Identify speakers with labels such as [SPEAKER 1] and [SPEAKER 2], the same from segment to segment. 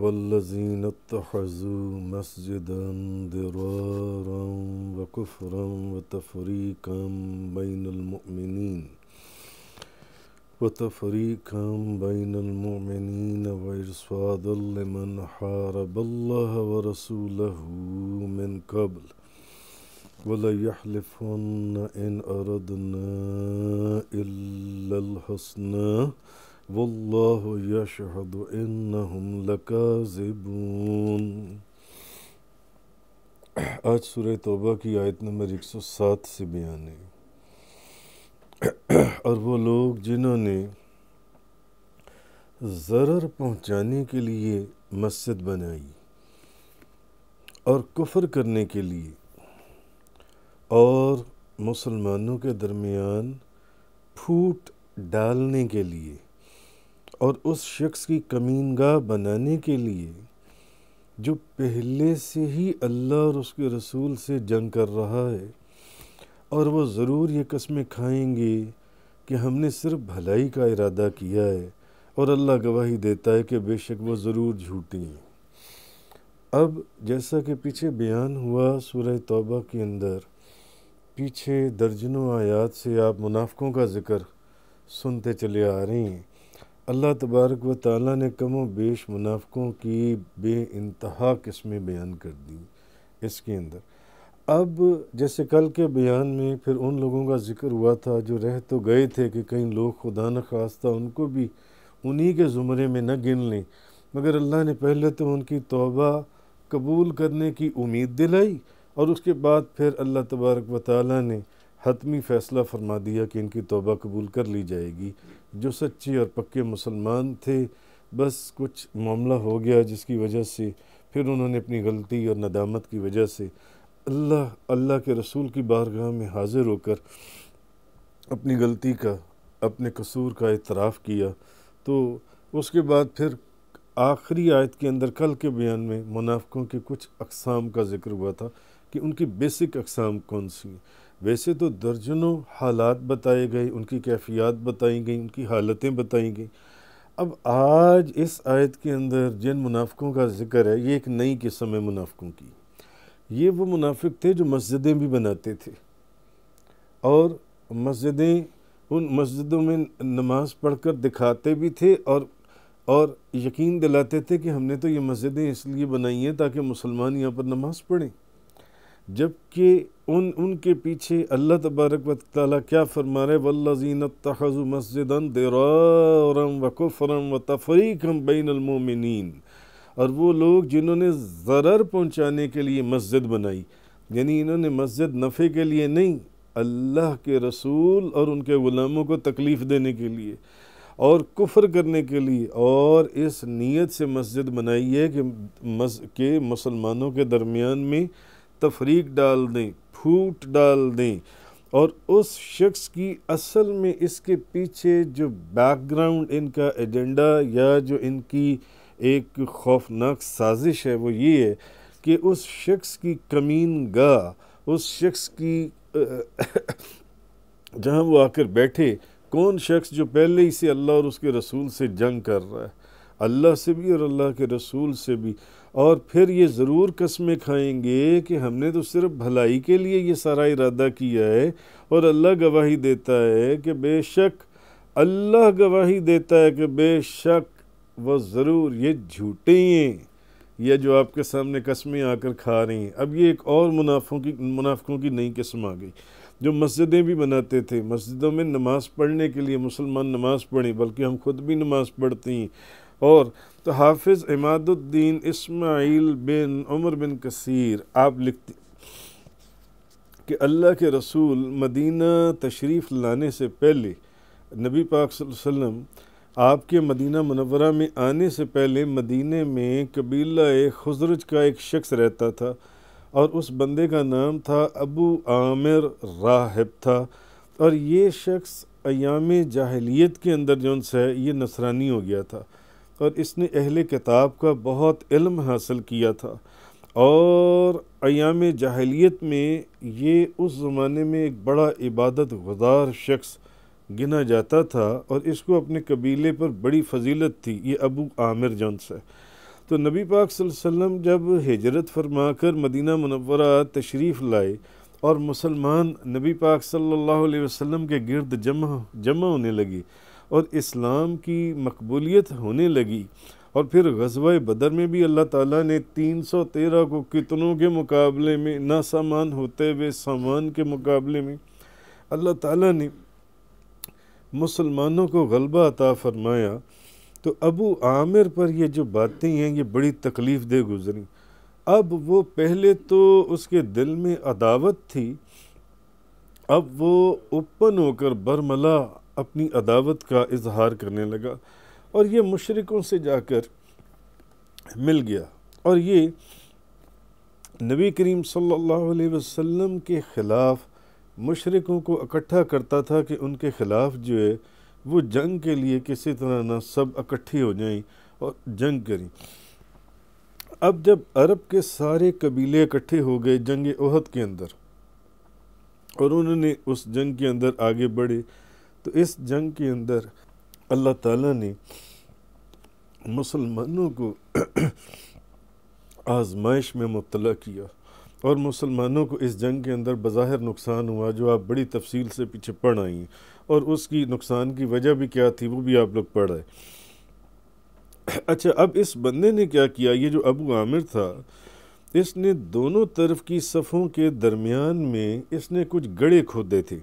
[SPEAKER 1] والذين اتخذوا مسجدا ضرارا وكفرا وتفريقا بين المؤمنين وتفريقا بين المؤمنين وإرصادا لمن حارب الله ورسوله من قبل وليحلفن إن أردنا إلا الحسنى والله يشهد إنهم لكاذبون आज सूर्य तौबा की आयत नंबर 107 से बयान है और वो लोग जिन्होंने जरर पहुंचाने के लिए मस्जिद बनाई और कुफर करने के लिए और मुसलमानों के दरमियान फूट डालने के लिए और उस शख्स की कमीनगा बनाने के लिए जो पहले से ही अल्लाह और उसके रसूल से जंग कर रहा है और वो ज़रूर ये कस्में खाएंगे कि हमने सिर्फ भलाई का इरादा किया है और अल्लाह गवाही देता है कि बेशक वो ज़रूर झूठी हैं अब जैसा कि पीछे बयान हुआ सूरह तौबा के अंदर पीछे दर्जनों आयात से आप मुनाफ़ों का ज़िक्र सुनते चले आ रहे हैं अल्लाह तबारक व ताली ने कम बेश मुनाफ़ों की बे किस्में बयान कर दी इसके अंदर अब जैसे कल के बयान में फिर उन लोगों का जिक्र हुआ था जो रह तो गए थे कि कई लोग खुदा न खास्ता उनको भी उन्हीं के ज़ुमरे में न गिन लें मगर अल्लाह ने पहले तो उनकी तोबा कबूल करने की उम्मीद दिलाई और उसके बाद फिर अल्लाह तबारक व ताली ने हतमी फ़ैसला फरमा दिया कि इनकी तोबा कबूल कर ली जाएगी जो सच्चे और पक्के मुसलमान थे बस कुछ मामला हो गया जिसकी वजह से फिर उन्होंने अपनी गलती और नदामत की वजह से अल्लाह अल्लाह के रसूल की बारगाह में हाज़िर होकर अपनी गलती का अपने कसूर का इतराफ़ किया तो उसके बाद फिर आखिरी आयत के अंदर कल के बयान में मुनाफ़ों के कुछ अकसाम का जिक्र हुआ था कि उनकी बेसिक अकसाम कौन सी हैं वैसे तो दर्जनों हालात बताए गए उनकी कैफियत बताई गई उनकी हालतें बताई गई अब आज इस आयत के अंदर जिन मुनाफ़ों का जिक्र है ये एक नई किस्म है मुनाफ़ों की ये वो मुनाफिक थे जो मस्जिदें भी बनाते थे और मस्जिदें उन मस्जिदों में नमाज़ पढ़कर दिखाते भी थे और और यकीन दिलाते थे कि हमने तो ये मस्जिदें इसलिए बनाई हैं ताकि मुसलमान यहाँ पर नमाज़ पढ़ें जबकि उन उनके पीछे अल्लाह तबारक व ताली क्या फरमा रहे वल्लजीन तखज़ मस्जिद दरम व कुफरम व तफरीकम बैनमोमिन और वो लोग जिन्होंने ज़रर पहुँचाने के लिए मस्जिद बनाई यानी इन्होंने मस्जिद नफ़े के लिए नहीं अल्लाह के रसूल और उनके ग़ुलामों को तकलीफ़ देने के लिए और कुफर करने के लिए और इस नीयत से मस्जिद बनाई है कि मस के मुसलमानों के दरमियान में तफरीक डाल दें फूट डाल दें और उस शख्स की असल में इसके पीछे जो बैकग्राउंड इनका एजेंडा या जो इनकी एक खौफनाक साजिश है वो ये है कि उस शख्स की कमीन गाह उस शख्स की जहाँ वो आकर बैठे कौन शख्स जो पहले ही से अल्लाह और उसके रसूल से जंग कर रहा है अल्लाह से भी और अल्लाह के रसूल से भी और फिर ये ज़रूर कस्में खाएंगे कि हमने तो सिर्फ भलाई के लिए ये सारा इरादा किया है और अल्लाह गवाही देता है कि बेशक अल्लाह गवाही देता है कि बेशक वो ज़रूर ये झूठे हैं यह जो आपके सामने कस्में आकर खा रही हैं अब ये एक और मुनाफों की मुनाफों की नई किस्म आ गई जो मस्जिदें भी बनाते थे मस्जिदों में नमाज़ पढ़ने के लिए मुसलमान नमाज़ पढ़ें बल्कि हम खुद भी नमाज़ पढ़ते हैं और तो हाफिज़ इमादुद्दीन इस्माइल बिन उमर बिन कसीर आप लिखते कि अल्लाह के रसूल मदीना तशरीफ़ लाने से पहले नबी पाक वसल्लम आपके मदीना मनवरा में आने से पहले मदीने में कबीला खजरज का एक शख्स रहता था और उस बंदे का नाम था अबू आमिर राहब था और ये शख्स अयाम जाहलीत के अंदर जो है ये नसरानी हो गया था और इसने अहल किताब का बहुत इल्म हासिल किया था और अयाम जाहलीत में ये उस ज़माने में एक बड़ा इबादत गुजार शख्स गिना जाता था और इसको अपने कबीले पर बड़ी फजीलत थी ये अबू आमिर जंस है तो नबी पाक वसल्लम जब हिजरत फरमा कर मदीना मनवरा तशरीफ़ लाए और मुसलमान नबी पाक सल्लल्लाहु अलैहि वसल्लम के गिरद जमा जमा होने लगी और इस्लाम की मकबूलियत होने लगी और फिर गजवा बदर में भी अल्लाह ताला ने 313 को कितनों के मुकाबले में ना सामान होते हुए सामान के मुकाबले में अल्लाह ताला ने मुसलमानों को गलबा अता फरमाया तो अबू आमिर पर ये जो बातें हैं ये बड़ी तकलीफ़ दे गुजरी अब वो पहले तो उसके दिल में अदावत थी अब वो ओपन होकर बरमला अपनी अदावत का इजहार करने लगा और ये मुशरकों से जाकर मिल गया और ये नबी करीम सल्लल्लाहु अलैहि वसल्लम के ख़िलाफ़ मुशरकों को इकट्ठा करता था कि उनके ख़िलाफ़ जो है वो जंग के लिए किसी तरह ना सब इकट्ठे हो जाएं और जंग करें अब जब अरब के सारे कबीले इकट्ठे हो गए जंग उहद के अंदर और उन्होंने उस जंग के अंदर आगे बढ़े तो इस जंग के अंदर अल्लाह ताला ने मुसलमानों को आजमाइश में मुबला किया और मुसलमानों को इस जंग के अंदर बज़ाहिर नुकसान हुआ जो आप बड़ी तफसील से पीछे पढ़ आई और उसकी नुकसान की वजह भी क्या थी वो भी आप लोग पढ़ आए अच्छा अब इस बंदे ने क्या किया ये जो अबू आमिर था इसने दोनों तरफ की सफ़ों के दरमियान में इसने कुछ गड़े खोदे थे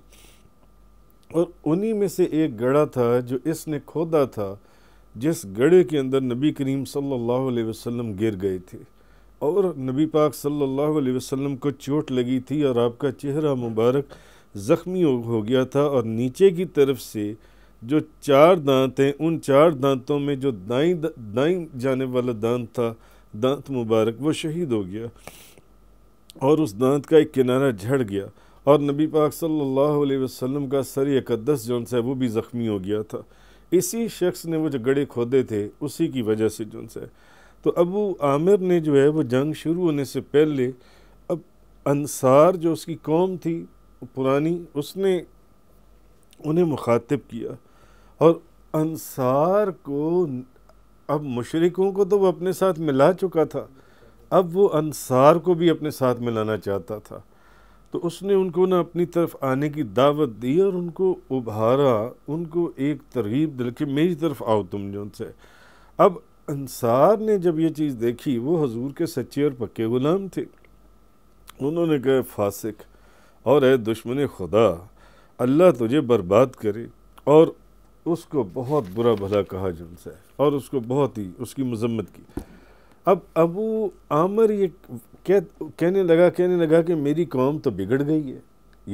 [SPEAKER 1] और उन्हीं में से एक गड़ा था जो इसने खोदा था जिस गढ़े के अंदर नबी करीम सल्लल्लाहु अलैहि वसल्लम गिर गए थे और नबी पाक सल्लल्लाहु अलैहि वसल्लम को चोट लगी थी और आपका चेहरा मुबारक ज़ख्मी हो गया था और नीचे की तरफ से जो चार दांत हैं उन चार दांतों में जो दाई दाई जाने वाला दांत था दांत मुबारक वो शहीद हो गया और उस दांत का एक किनारा झड़ गया और नबी पाक सल्लल्लाहु अलैहि वसल्लम का सर अकदस जो है वो भी ज़ख्मी हो गया था इसी शख्स ने वो जो गड़े खोदे थे उसी की वजह से जो है तो अबू आमिर ने जो है वो जंग शुरू होने से पहले अब अनसार जो उसकी कौम थी पुरानी उसने उन्हें मुखातिब किया और अनसार को अब मुशरकों को तो वो अपने साथ मिला चुका था अब वो अनसार को भी अपने साथ मिलाना चाहता था तो उसने उनको ना अपनी तरफ आने की दावत दी और उनको उभारा उनको एक तरगीब दिल के मेरी तरफ आओ तुम जो उनसे अब अंसार ने जब ये चीज़ देखी वो हजूर के सच्चे और पक्के ग़ुलाम थे उन्होंने कहा फासिक और है दुश्मन खुदा अल्लाह तुझे बर्बाद करे और उसको बहुत बुरा भला कहा से और उसको बहुत ही उसकी मजम्मत की अब अबू आमर ये कह कहने लगा कहने लगा कि मेरी कौम तो बिगड़ गई है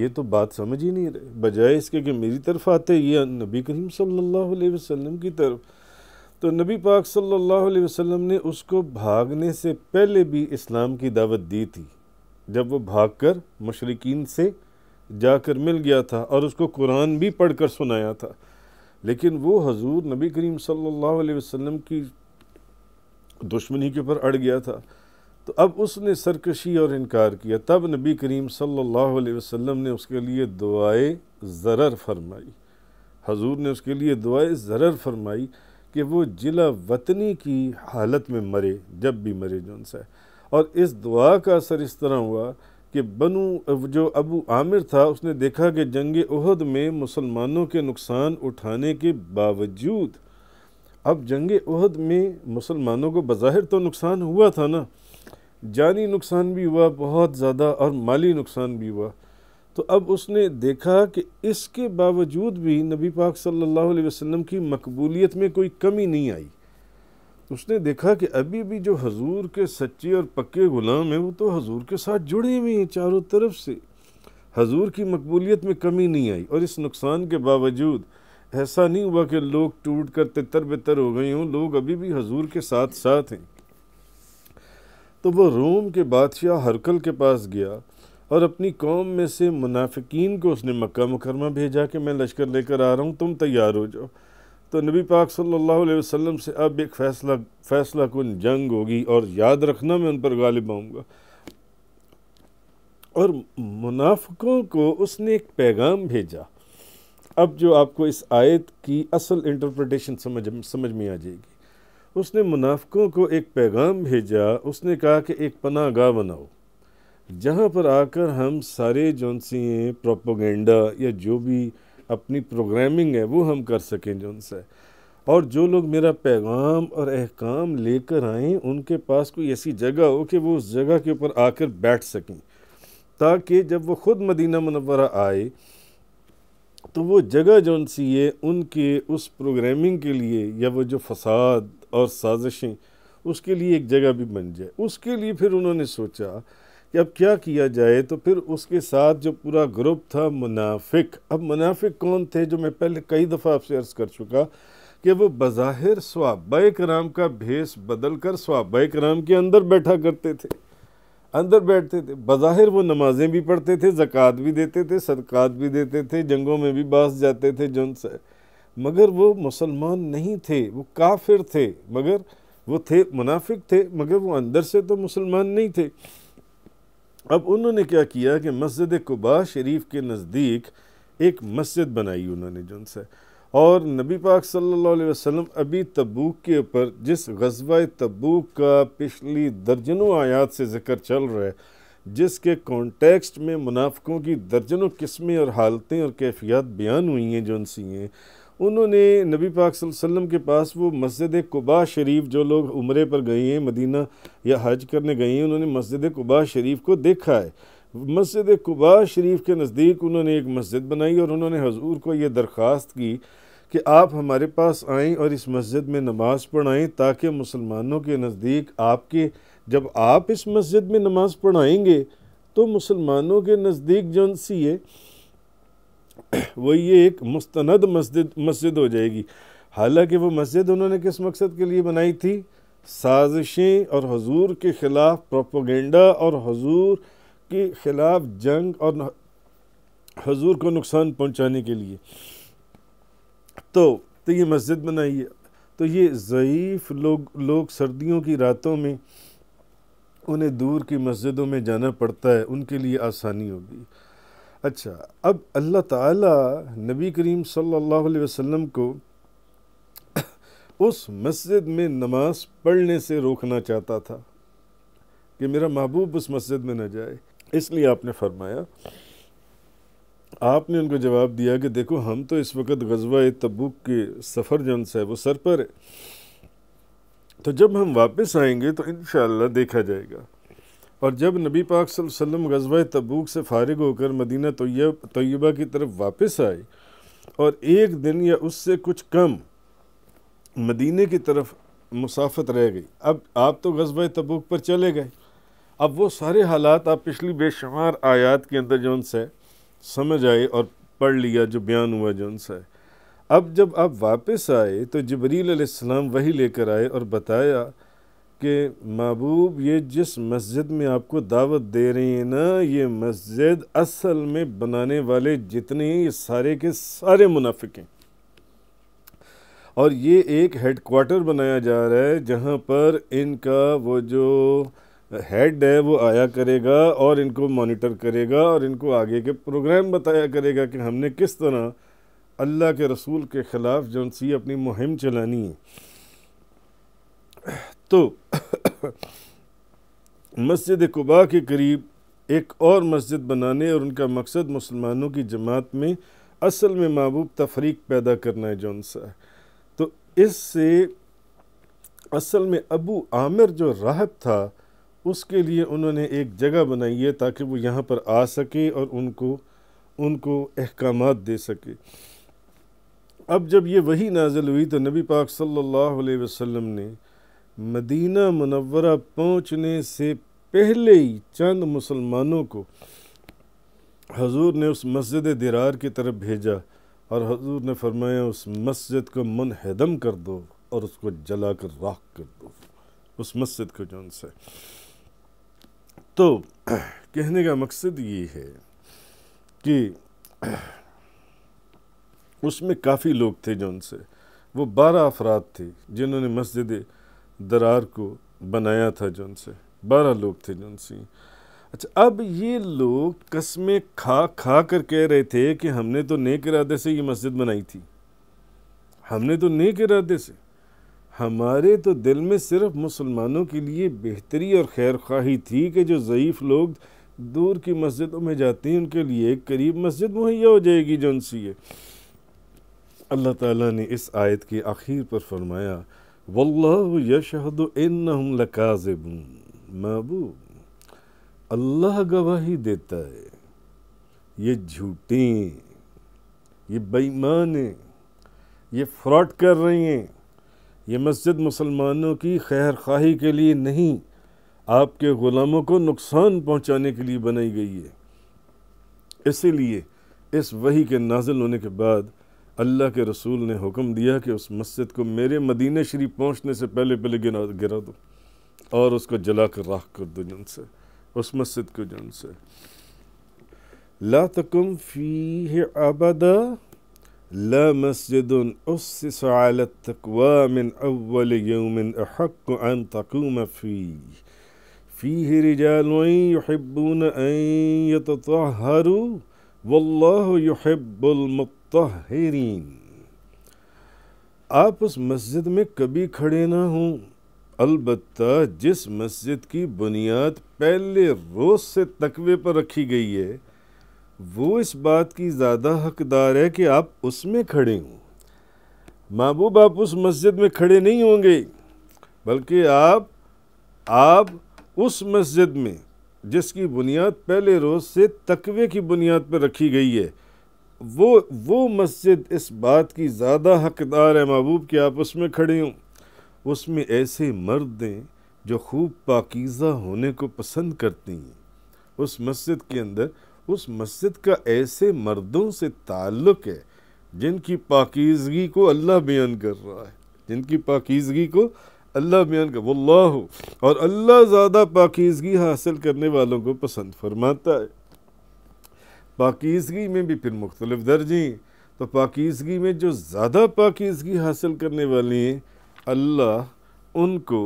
[SPEAKER 1] ये तो बात समझ ही नहीं रहे बजाय इसके कि मेरी तरफ आते ये नबी करीम सल्लल्लाहु अलैहि वसल्लम की तरफ तो नबी पाक सल्लल्लाहु अलैहि वसल्लम ने उसको भागने से पहले भी इस्लाम की दावत दी थी जब वो भागकर मशरकिन से जाकर मिल गया था और उसको कुरान भी पढ़कर सुनाया था लेकिन वो हजूर नबी करीम सल्लल्लाहु अलैहि वसल्लम की दुश्मनी के ऊपर अड़ गया था तो अब उसने सरकशी और इनकार किया तब नबी करीम सल्लल्लाहु अलैहि वसल्लम ने उसके लिए दुआए ज़रर फरमाई हजूर ने उसके लिए दुआए ज़रर फरमाई कि वो जिला वतनी की हालत में मरे जब भी मरे जो उनसे और इस दुआ का असर इस तरह हुआ कि बनु जो अबू आमिर था उसने देखा कि जंग उहद में मुसलमानों के नुकसान उठाने के बावजूद अब जंग उहद में मुसलमानों को बज़ाहिर तो नुकसान हुआ था ना जानी नुकसान भी हुआ बहुत ज़्यादा और माली नुकसान भी हुआ तो अब उसने देखा कि इसके बावजूद भी नबी पाक सल्लल्लाहु अलैहि वसल्लम की मकबूलियत में कोई कमी नहीं आई उसने देखा कि अभी भी जो हजूर के सच्चे और पक्के ग़ुलाम हैं वो तो हजूर के साथ जुड़े हुए हैं चारों तरफ से हजूर की मकबूलियत में कमी नहीं आई और इस नुकसान के बावजूद ऐसा नहीं हुआ कि लोग टूट कर तितर बितर हो गए हों लोग अभी भी हजूर के साथ साथ हैं तो वह रोम के बादशाह हरकल के पास गया और अपनी कौम में से मुनाफिकीन को उसने मक्का मुकरमा भेजा कि मैं लश्कर लेकर आ रहा हूँ तुम तैयार हो जाओ तो नबी पाक सल्लल्लाहु अलैहि वसल्लम से अब एक फ़ैसला फ़ैसला कन जंग होगी और याद रखना मैं उन पर गालिब आऊँगा और मुनाफिकों को उसने एक पैगाम भेजा अब जो आपको इस आयत की असल इंटरप्रटेशन समझ समझ में आ जाएगी उसने मुनाफ़ों को एक पैगाम भेजा उसने कहा कि एक पनाह गाह बनाओ जहाँ पर आकर हम सारे सी प्रोपोगेंडा या जो भी अपनी प्रोग्रामिंग है वो हम कर सकें जौनसा और जो लोग मेरा पैगाम और अहकाम लेकर आएँ उनके पास कोई ऐसी जगह हो कि वो उस जगह के ऊपर आकर बैठ सकें ताकि जब वो ख़ुद मदीना मनवरा आए तो वो जगह जो सी है उनके उस प्रोग्रामिंग के लिए या वो जो फसाद और साजिशें उसके लिए एक जगह भी बन जाए उसके लिए फिर उन्होंने सोचा कि अब क्या किया जाए तो फिर उसके साथ जो पूरा ग्रुप था मुनाफिक अब मुनाफिक कौन थे जो मैं पहले कई दफ़ा आपसे अर्ज़ कर चुका कि वो बज़ाहिर स्वाब कराम का भेस बदल कर स्वाब कराम के अंदर बैठा करते थे अंदर बैठते थे बज़ाहिर वो नमाज़ें भी पढ़ते थे ज़क़़त भी देते थे सदक़ात भी देते थे जंगों में भी बास जाते थे जन से मगर वो मुसलमान नहीं थे वो काफिर थे मगर वो थे मुनाफिक थे मगर वो अंदर से तो मुसलमान नहीं थे अब उन्होंने क्या किया कि मस्जिद कुबा शरीफ के नज़दीक एक मस्जिद बनाई उन्होंने जो से और नबी पाक सल्लल्लाहु अलैहि वसल्लम अभी तबूक के ऊपर जिस गजबा तबूक का पिछली दर्जनों आयात से जिक्र चल रहा है जिसके कॉन्टेक्स्ट में मुनाफ़ों की दर्जनों किस्में और हालतें और कैफियत बयान हुई हैं जो सी हैं उन्होंने नबी पाक वसल्लम के पास वो मस्जिद कुबा शरीफ जो लोग उमरे पर गए हैं मदीना या हज करने गए हैं उन्होंने मस्जिद कुबा शरीफ को देखा है मस्जिद कुबा शरीफ के नज़दीक उन्होंने एक मस्जिद बनाई और उन्होंने हजूर को ये दरख्वास्त की कि आप हमारे पास आएँ और इस मस्जिद में नमाज़ पढ़ाएँ ताकि मुसलमानों के नज़दीक आपके जब आप इस मस्जिद में नमाज़ पढ़ाएँगे तो मुसलमानों के नज़दीक जौन सी है वो ये एक मुस्तनद मस्जिद मस्जिद हो जाएगी हालांकि वो मस्जिद उन्होंने किस मकसद के लिए बनाई थी साजिशें और हजूर के ख़िलाफ़ प्रोपोगेंडा और हजूर के ख़िलाफ़ जंग और हजूर को नुकसान पहुंचाने के लिए तो तो ये मस्जिद बनाई है तो ये ज़यीफ़ लोग लोग सर्दियों की रातों में उन्हें दूर की मस्जिदों में जाना पड़ता है उनके लिए आसानी होगी अच्छा अब अल्लाह ताला नबी करीम सल्लल्लाहु अलैहि वसल्लम को उस मस्जिद में नमाज पढ़ने से रोकना चाहता था कि मेरा महबूब उस मस्जिद में न जाए इसलिए आपने फरमाया आपने उनको जवाब दिया कि देखो हम तो इस वक्त गजवा तबुक के सफ़र जो है वो सर पर है तो जब हम वापस आएंगे तो इन देखा जाएगा और जब नबी पाक वसल्लम गजवा तबूक से फारग होकर मदीना तोयबा की तरफ वापस आए और एक दिन या उससे कुछ कम मदीने की तरफ मुसाफत रह गई अब आप तो गजब तबूक पर चले गए अब वो सारे हालात आप पिछली बेशुमार आयात के अंदर जो उनसे समझ आए और पढ़ लिया जो बयान हुआ जो उनसे अब जब आप वापस आए तो जबरील आसमाम वही लेकर आए और बताया कि महबूब ये जिस मस्जिद में आपको दावत दे रही है ना ये मस्जिद असल में बनाने वाले जितने हैं ये सारे के सारे मुनाफिक हैं और ये एक हेड क्वार्टर बनाया जा रहा है जहाँ पर इनका वो जो हेड है वो आया करेगा और इनको मॉनिटर करेगा और इनको आगे के प्रोग्राम बताया करेगा कि हमने किस तरह अल्लाह के रसूल के ख़िलाफ़ जो सी अपनी मुहिम चलानी है तो मस्जिद कुबा के करीब एक और मस्जिद बनाने और उनका मकसद मुसलमानों की जमात में असल में महबूब तफरीक पैदा करना है जौन सा तो इससे असल में अबू आमिर जो राहब था उसके लिए उन्होंने एक जगह बनाई है ताकि वो यहाँ पर आ सके और उनको उनको अहकाम दे सके अब जब ये वही नाजिल हुई तो नबी पाक सल्लल्लाहु अलैहि वसल्लम ने मदीना मनवरा पहुंचने से पहले ही चंद मुसलमानों को हजूर ने उस मस्जिद दरार की तरफ भेजा और हजूर ने फरमाया उस मस्जिद को मनहदम कर दो और उसको जला कर राख कर दो उस मस्जिद को जौन से तो कहने का मकसद ये है कि उसमें काफ़ी लोग थे जौन से वो बारह अफराद थे जिन्होंने मस्जिद दरार को बनाया था जो उनसे बारह लोग थे जो सिंह अच्छा अब ये लोग कस्में खा खा कर कह रहे थे कि हमने तो नेक इरादे से ये मस्जिद बनाई थी हमने तो नेक इरादे से हमारे तो दिल में सिर्फ मुसलमानों के लिए बेहतरी और खैर खाही थी कि जो ज़यीफ़ लोग दूर की मस्जिदों में जाते हैं उनके लिए करीब मस्जिद मुहैया हो जाएगी जो सी है अल्लाह ताला ने इस आयत के आखिर पर फरमाया वल्लाहु यशहदु इन्नहुम लकाजिबून महबूब अल्लाह गवाही देता है ये झूठे ये बेईमान हैं ये फ्रॉड कर रही हैं ये मस्जिद मुसलमानों की खैर खाही के लिए नहीं आपके ग़ुलामों को नुकसान पहुंचाने के लिए बनाई गई है इसीलिए इस वही के नाजिल होने के बाद अल्लाह के रसूल ने हुक्म दिया कि उस मस्जिद को मेरे मदीने शरीफ पहुँचने से पहले पहले गिरा गिरा दो और उसको जला कर राख कर दो जन से उस मस्जिद को जन से ला तकुम फ़ी अबद ल मस्जिद तकवामिन अव्वल फ़ी فيه رجال يحبون أن يتطهروا والله يحب मुत मुतहरीन आप उस मस्जिद में कभी खड़े ना हों अलबत् जिस मस्जिद की बुनियाद पहले रोज़ से तकवे पर रखी गई है वो इस बात की ज़्यादा हकदार है कि आप उसमें खड़े हों महबूब आप उस मस्जिद में खड़े नहीं होंगे बल्कि आप आप उस मस्जिद में जिसकी बुनियाद पहले रोज़ से तकवे की बुनियाद पर रखी गई है वो वो मस्जिद इस बात की ज़्यादा हकदार है महबूब कि आप उसमें खड़े हों उसमें ऐसे मर्द दें जो खूब पाकिज़ा होने को पसंद करती हैं उस मस्जिद के अंदर उस मस्जिद का ऐसे मर्दों से ताल्लुक़ है जिनकी पाकिजगी को अल्लाह बयान कर रहा है जिनकी पाकिजगी को अल्लाह बयान कर हो और अल्लाह ज़्यादा पाकिजगी हासिल करने वालों को पसंद फरमाता है पाकिजगी में भी फिर मुख्तलिफ दर्जें तो पाकिजगी में जो ज़्यादा पाकिजगी हासिल करने वाले हैं अल्लाह उनको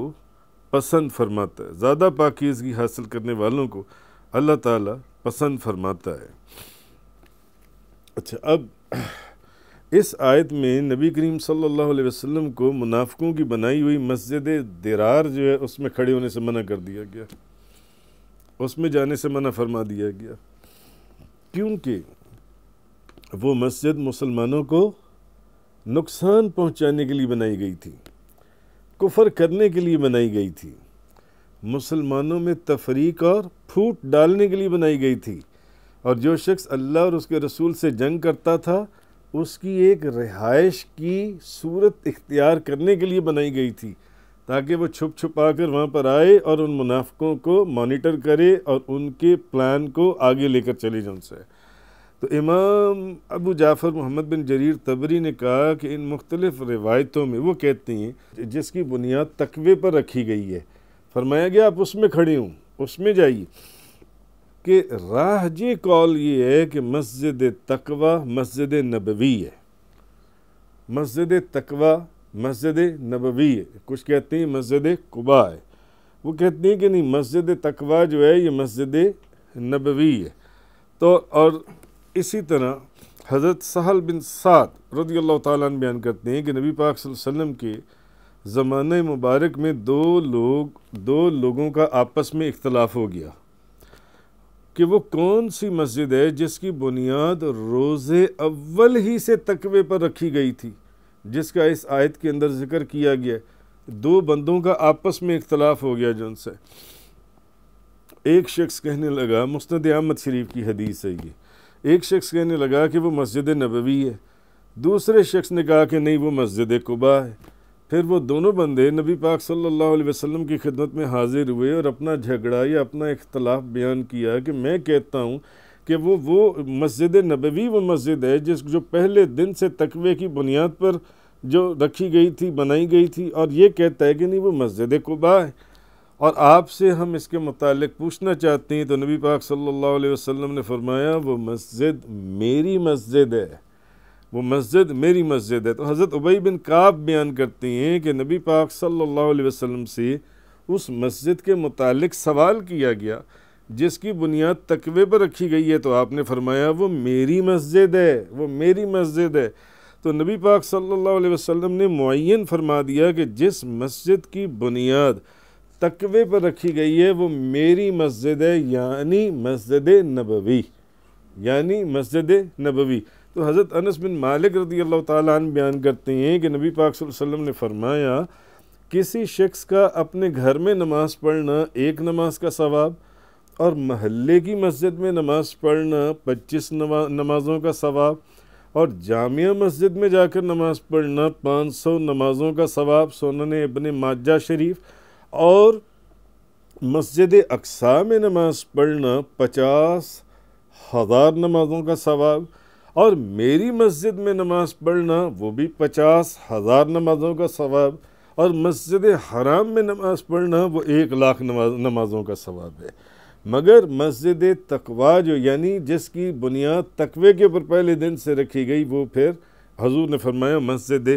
[SPEAKER 1] पसंद फरमाता है ज़्यादा पाकिजगी हासिल करने वालों को अल्लाह ताला पसंद फरमाता है अच्छा अब इस आयत में नबी करीम सल्लल्लाहु अलैहि वसल्लम को मुनाफ़ों की बनाई हुई मस्जिद दरार जो है उसमें खड़े होने से मना कर दिया गया उसमें जाने से मना फरमा दिया गया क्योंकि वो मस्जिद मुसलमानों को नुकसान पहुंचाने के लिए बनाई गई थी कुफर करने के लिए बनाई गई थी मुसलमानों में तफरीक और फूट डालने के लिए बनाई गई थी और जो शख्स अल्लाह और उसके रसूल से जंग करता था उसकी एक रिहाइश की सूरत इख्तियार करने के लिए बनाई गई थी ताकि वो छुप छुपा कर वहाँ पर आए और उन मुनाफ़ों को मॉनिटर करे और उनके प्लान को आगे लेकर चले जाए उनसे तो इमाम अबू जाफ़र मोहम्मद बिन जरीर तबरी ने कहा कि इन मुख्तलिफ रिवायतों में वो कहती हैं जिसकी बुनियाद तकवे पर रखी गई है फरमाया गया आप उसमें खड़ी हूँ उसमें जाइए कि राह जी कॉल ये है कि मस्जिद तकवा मस्जिद नबवी है मस्जिद तकवा मस्जिद नबवी है कुछ कहते हैं मस्जिद कुबा है वो कहते हैं कि नहीं मस्जिद तकवा जो है ये मस्जिद नबवी है तो और इसी तरह हज़रत सहल बिन सात रदी अल्लाह तन बयान करते हैं कि नबी पाक वसल्लम के ज़माने मुबारक में दो लोग दो लोगों का आपस में इख्तलाफ हो गया कि वो कौन सी मस्जिद है जिसकी बुनियाद रोज़ अव्वल ही से तकवे पर रखी गई थी जिसका इस आयत के अंदर ज़िक्र किया गया दो बंदों का आपस में इख्तलाफ हो गया जो उनसे एक शख्स कहने लगा मुस्ंद अहमद शरीफ की हदीस है ये एक शख्स कहने लगा कि वो मस्जिद नबवी है दूसरे शख्स ने कहा कि नहीं वो मस्जिद कुबा है फिर वो दोनों बंदे नबी पाक सल्लल्लाहु अलैहि वसल्लम की खिदमत में हाजिर हुए और अपना झगड़ा या अपना इख्तलाफ बयान किया कि मैं कहता हूँ कि वो वो मस्जिद नबवी वो मस्जिद है जिस जो पहले दिन से तकवे की बुनियाद पर जो रखी गई थी बनाई गई थी और ये कहता है कि नहीं वो मस्जिद कुबा है और आपसे हम इसके मतलब पूछना चाहते हैं तो नबी पाक सल्लल्लाहु अलैहि वसल्लम ने फरमाया वो मस्जिद मेरी मस्जिद है वो मस्जिद मेरी मस्जिद है तो हज़रत उबई बिन काब बयान करते हैं कि नबी पाक सल्लल्लाहु अलैहि वसल्लम से उस मस्जिद के मतलब सवाल किया गया जिसकी बुनियाद तकवे पर रखी गई है तो आपने फरमाया वो मेरी मस्जिद है वो मेरी मस्जिद है तो नबी पाक सल्लल्लाहु अलैहि वसल्लम ने मुन फरमा दिया कि जिस मस्जिद की बुनियाद तकवे पर रखी गई है वो मेरी मस्जिद है यानी मस्जिद नबवी यानी मस्जिद नबवी तो हज़रत अनस बिन मालिक रदी अल्लाह ताली बयान करते हैं कि नबी पाक वसल्लम ने फरमाया किसी शख्स का अपने घर में नमाज़ पढ़ना एक नमाज का सवाब और महल्ले की मस्जिद में नमाज़ पढ़ना पच्चीस नमा, नमाज़ों का सवाब और जामिया मस्जिद में जाकर नमाज़ पढ़ना पाँच सौ नमाज़ों का सवाब ने इबन माजा शरीफ और मस्जिद अक्सा में नमाज़ पढ़ना पचास हज़ार नमाज़ों का सवाब और मेरी मस्जिद में नमाज़ पढ़ना वो भी पचास हज़ार नमाज़ों का सवाब और मस्जिद हराम में नमाज़ पढ़ना वो एक लाख नमाज़ों का सवाब है मगर मस्जिद तकवा जो यानी जिसकी बुनियाद तकवे के ऊपर पहले दिन से रखी गई वो फिर हजूर ने फरमाया मस्जिद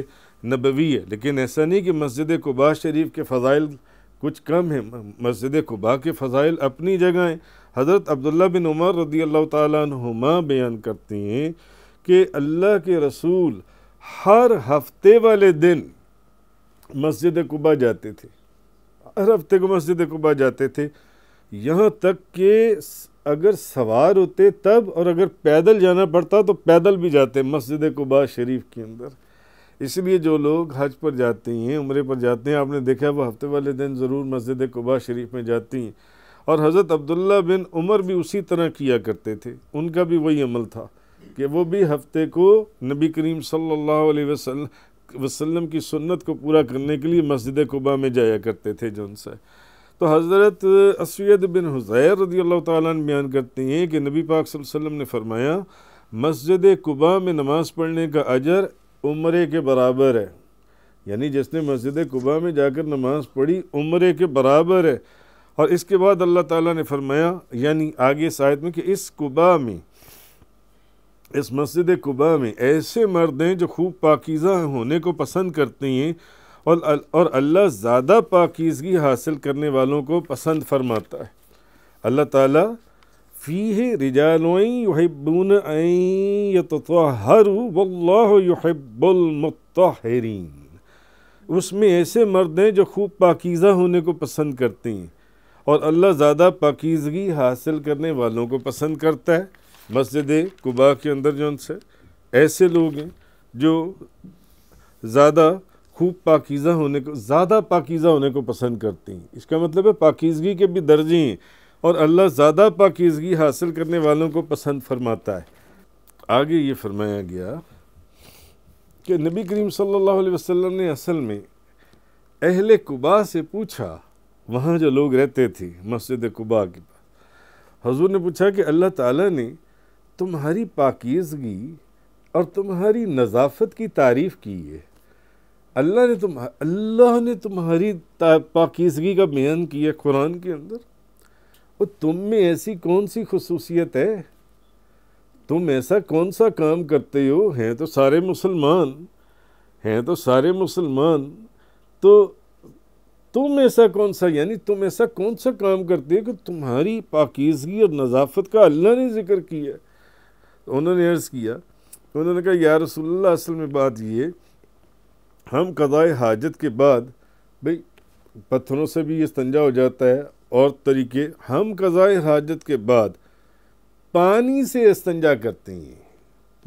[SPEAKER 1] नबवी है लेकिन ऐसा नहीं कि मस्जिद कुबा शरीफ के फ़ाइल कुछ कम हैं मस्जिद कुबा के फ़ज़ाइल अपनी जगह हैं हज़रत अब्दुल्ला बिन उमर रदी अल्लाह तुमा बयान करती हैं कि अल्लाह के रसूल हर हफ्ते वाले दिन मस्जिद कुबा जाते थे हर हफ्ते को मस्जिद कुबा जाते थे यहाँ तक कि अगर सवार होते तब और अगर पैदल जाना पड़ता तो पैदल भी जाते मस्जिद कुबा शरीफ के अंदर इसलिए जो लोग हज पर जाते हैं उम्र पर जाते हैं आपने देखा वो हफ्ते वाले दिन ज़रूर मस्जिद कुबा शरीफ में जाती हैं और हज़रत अब्दुल्ला बिन उमर भी उसी तरह किया करते थे उनका भी वही अमल था कि वो भी हफ्ते को नबी करीम सल्लल्लाहु अलैहि वसल्लम की सुन्नत को पूरा करने के लिए मस्जिद कुबा में जाया करते थे जो उनसे तो हज़रत असैद बिन हुज़ैर रदी अल्लाह तन बयान करते हैं कि नबी पाक वसल्लम ने फरमाया मस्जिद कुबा में नमाज़ पढ़ने का अजर उम्र के बराबर है यानी जिसने मस्जिद कुबा में जाकर नमाज़ पढ़ी उम्र के बराबर है और इसके बाद अल्लाह ताला ने फरमाया यानी आगे शायद में कि इस कुबा में इस मस्जिद कुबा में ऐसे मर्द हैं जो खूब पाकिज़ा होने को पसंद करते हैं और और अल्लाह ज़्यादा पाकिजगी हासिल करने वालों को पसंद फरमाता है अल्लाह ताला फ़ी रिजालबून हरुबुलमतरीन उसमें ऐसे मर्द हैं जो खूब पाकिज़ा होने को पसंद करते हैं और अल्लाह ज़्यादा पाकिजगी हासिल करने वालों को पसंद करता है मस्जिद कुबा के अंदर जो उनसे ऐसे लोग हैं जो ज़्यादा खूब पाकिज़ा होने को ज़्यादा पाकिज़ा होने को पसंद करती हैं इसका मतलब है पाकिज़गी के भी दर्जे हैं और अल्लाह ज़्यादा पाकिज़गी हासिल करने वालों को पसंद फरमाता है आगे ये फरमाया गया कि नबी करीम सल्लल्लाहु अलैहि वसल्लम ने असल में अहल कुबा से पूछा वहाँ जो लोग रहते थे मस्जिद कुबा के पास हजूर ने पूछा कि अल्लाह ताला ने तुम्हारी पाकिज़गी और तुम्हारी नज़ाफ़त की तारीफ़ की है अल्लाह ने तुम अल्लाह ने तुम्हारी पाकिजगी का बयान किया कुरान के अंदर और तुम में ऐसी कौन सी खसूसियत है तुम ऐसा कौन सा काम करते हो हैं तो सारे मुसलमान हैं तो सारे मुसलमान तो तुम ऐसा कौन सा यानी तुम ऐसा कौन सा काम करते हो कि तुम्हारी पाकिजगी और नज़ाफत का अल्लाह ने जिक्र किया तो उन्होंने अर्ज़ किया उन्होंने कहा यार रसोल्ला असल में बात ये हम कदाए हाजत के बाद भाई पत्थरों से भी ये स्तंजा हो जाता है और तरीके हम कज़ाए हाजत के बाद पानी से इस्तंजा करते हैं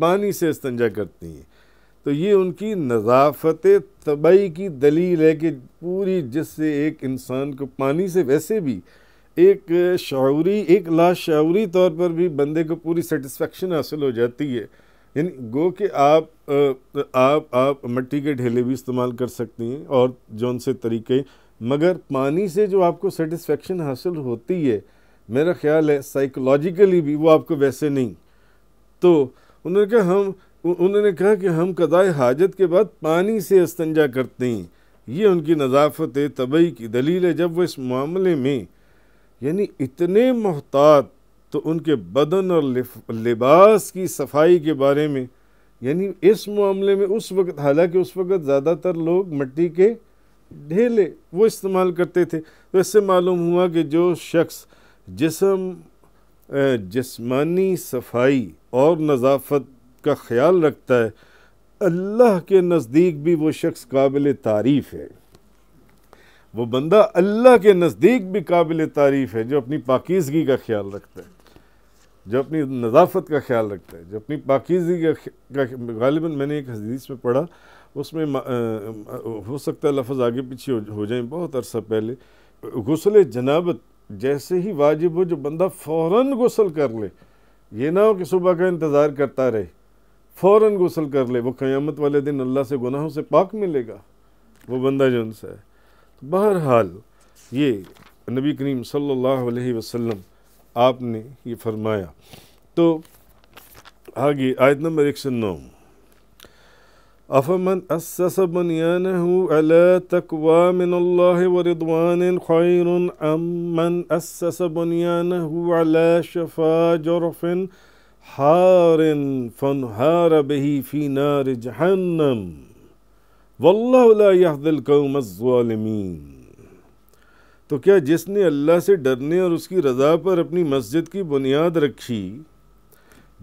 [SPEAKER 1] पानी से इस्तंजा करते हैं तो ये उनकी नज़ाफत तबई की दलील है कि पूरी जिससे एक इंसान को पानी से वैसे भी एक शौरी एक लाशरी तौर पर भी बंदे को पूरी सेटिस्फेक्शन हासिल हो जाती है यानी गो कि आप आप आप मिट्टी के ढेले भी इस्तेमाल कर सकती हैं और जौन से तरीके मगर पानी से जो आपको सेटिस्फेक्शन हासिल होती है मेरा ख्याल है साइकोलॉजिकली भी वो आपको वैसे नहीं तो उन्होंने कहा हम उन्होंने कहा कि हम कदाए हाजत के बाद पानी से इस्तंजा करते हैं ये उनकी नज़ाफत तबई की दलील है जब वो इस मामले में यानी इतने मोहतात तो उनके बदन और लिबास की सफाई के बारे में यानी इस मामले में उस वक्त हालांकि उस वक्त ज़्यादातर लोग मिट्टी के ढेले वो इस्तेमाल करते थे तो इससे मालूम हुआ कि जो शख्स जिसम जिस्मानी सफाई और नज़ाफत का ख्याल रखता है अल्लाह के नज़दीक भी वो शख्स काबिल तारीफ़ है वो बंदा अल्लाह के नज़दीक भी काबिल तारीफ़ है जो अपनी पाकिजगी का ख्याल रखता है जो अपनी नज़ाफत का ख्याल रखता है जो अपनी पाकिज़गी का, गालिबा मैंने एक हदीस में पढ़ा उसमें हो सकता है लफज आगे पीछे हो, जाए बहुत अरसा पहले गसल जनाबत जैसे ही वाजिब हो जो बंदा फ़ौर गसल कर ले ये ना हो कि सुबह का इंतज़ार करता रहे फ़ौर गसल कर ले वो क़्यामत वाले दिन अल्लाह से गुनाहों से पाक मिलेगा वो बंदा जो उनसे है तो बहरहाल ये नबी करीम सल्लल्लाहु अलैहि वसल्लम نے یہ فرمایا تو آگے آیت نمبر ایک سن نوم أفمن أسس بنيانه على تقوى من الله ورضوان خير أم من أسس بنيانه على شفا جرف حار فانهار به في نار جهنم والله لا يهدي القوم الظالمين तो क्या जिसने अल्लाह से डरने और उसकी रज़ा पर अपनी मस्जिद की बुनियाद रखी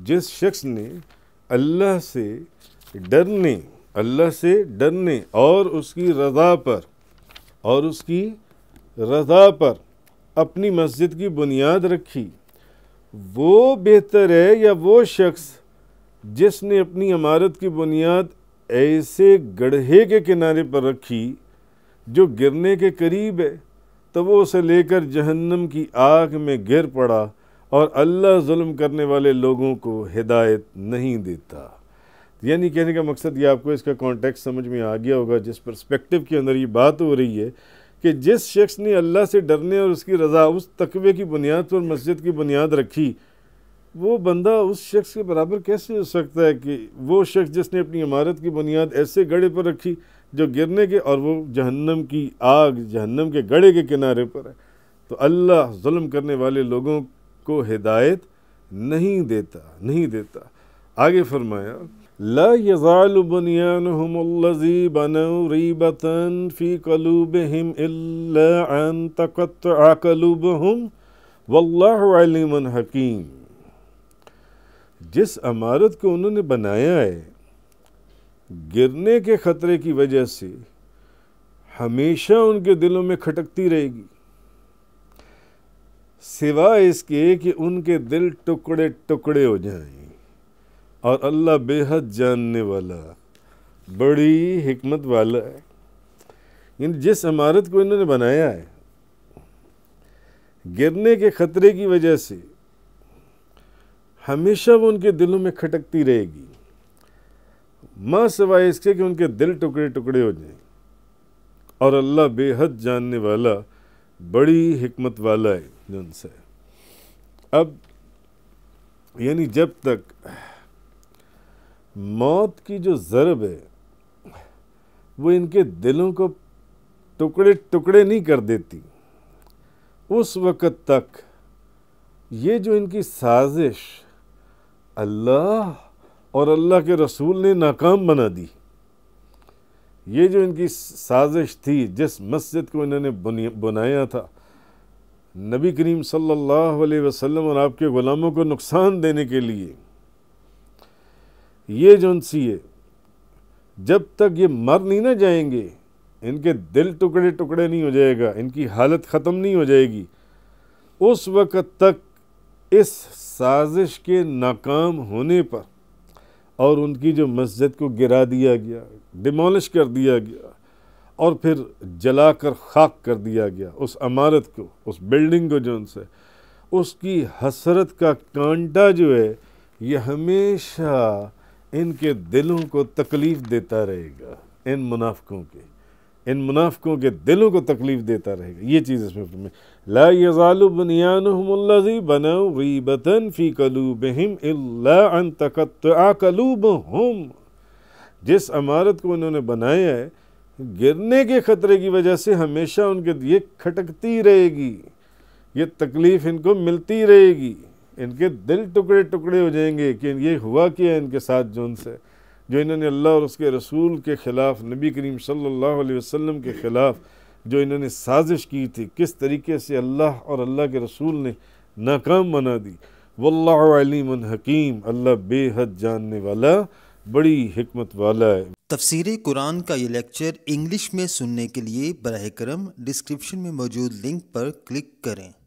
[SPEAKER 1] जिस शख्स ने अल्लाह से डरने अल्लाह से डरने और उसकी रज़ा पर और उसकी रज़ा पर अपनी मस्जिद की बुनियाद रखी वो बेहतर है या वो शख्स जिसने अपनी इमारत की बुनियाद ऐसे गढ़े के किनारे पर रखी जो गिरने के करीब है तो वो उसे लेकर जहन्नम की आग में गिर पड़ा और अल्लाह जुल्म करने वाले लोगों को हिदायत नहीं देता यानी कहने का मकसद ये आपको इसका कॉन्टेक्स्ट समझ में आ गया होगा जिस परस्पेक्टिव के अंदर ये बात हो रही है कि जिस शख्स ने अल्लाह से डरने और उसकी रज़ा उस तकबे की बुनियाद पर मस्जिद की बुनियाद रखी वो बंदा उस शख्स के बराबर कैसे हो सकता है कि वो शख्स जिसने अपनी इमारत की बुनियाद ऐसे गड़े पर रखी जो गिरने के और वो जहन्नम की आग जहन्नम के गड़े के किनारे पर है तो अल्लाह जुल्म करने वाले लोगों को हिदायत नहीं देता नहीं देता आगे फरमाया हकीम जिस अमारत को उन्होंने बनाया है गिरने के ख़तरे की वजह से हमेशा उनके दिलों में खटकती रहेगी सिवाय इसके कि उनके दिल टुकड़े टुकड़े हो जाएं और अल्लाह बेहद जानने वाला बड़ी हमत वाला है यानी जिस इमारत को इन्होंने बनाया है गिरने के ख़तरे की वजह से हमेशा वो उनके दिलों में खटकती रहेगी माँ सिवाय इसके कि उनके दिल टुकड़े टुकड़े हो जाएं और अल्लाह बेहद जानने वाला बड़ी हमत वाला है जन से अब यानी जब तक मौत की जो ज़रब है वो इनके दिलों को टुकड़े टुकड़े नहीं कर देती उस वक़्त तक ये जो इनकी साजिश अल्लाह और अल्लाह के रसूल ने नाकाम बना दी ये जो इनकी साजिश थी जिस मस्जिद को इन्होंने बनाया था नबी करीम सल्लल्लाहु अलैहि वसल्लम और आपके ग़ुलामों को नुकसान देने के लिए ये जो सी है जब तक ये मर नहीं ना जाएंगे इनके दिल टुकड़े टुकड़े नहीं हो जाएगा इनकी हालत ख़त्म नहीं हो जाएगी उस वक़्त तक इस साजिश के नाकाम होने पर और उनकी जो मस्जिद को गिरा दिया गया डिमोलिश कर दिया गया और फिर जला कर खाक कर दिया गया उस अमारत को उस बिल्डिंग को जो उनसे उसकी हसरत का कांटा जो है ये हमेशा इनके दिलों को तकलीफ़ देता रहेगा इन मुनाफ़ों के इन मुनाफ़ों के दिलों को तकलीफ़ देता रहेगा ये चीज़ इसमें ला जिस अमारत को उन्होंने बनाया है गिरने के ख़तरे की वजह से हमेशा उनके ये खटकती रहेगी ये तकलीफ़ इनको मिलती रहेगी इनके दिल टुकड़े टुकड़े हो जाएंगे कि ये हुआ क्या है इनके साथ जो उनसे जो इन्होंने अल्लाह और उसके रसूल के ख़िलाफ़ नबी करीम सल्लल्लाहु अलैहि वसल्लम के ख़िलाफ़ जो इन्होंने साजिश की थी किस तरीके से अल्लाह और अल्लाह के रसूल ने नाकाम बना दी वल्लाम हकीम अल्लाह बेहद जानने वाला बड़ी हमत वाला है तफसर कुरान का ये लेक्चर इंग्लिश में सुनने के लिए बरह करम डिस्क्रिप्शन में मौजूद लिंक पर क्लिक करें